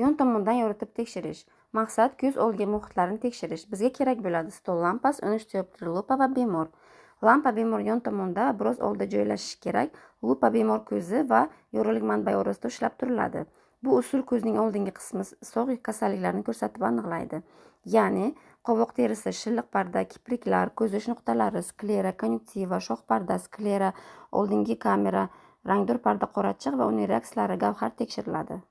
yon tomondan yoritib tekshirish maqsad ko'z olgi muhitlarini tekshirish bizga kerak bo'ladi stol lampasi uni ishtirokchisi lupa va bemor lampa bemor yon tomonda biroz oldida joylashishi kerak lupa bemor ko'zi va yorug'lik manbai orasida ushlab turiladi bu usul ko'zning oldingi qismi sog' kasalliklarni ko'rsatib aniqlaydi ya'ni qovoq terisi shilliq parda kipriklar ko'zish nuqtalari sklera konyuktiva shoh parda sklera oldingi kamera rangdor parda qorachiq va uning reakslari gavhar tekshiriladi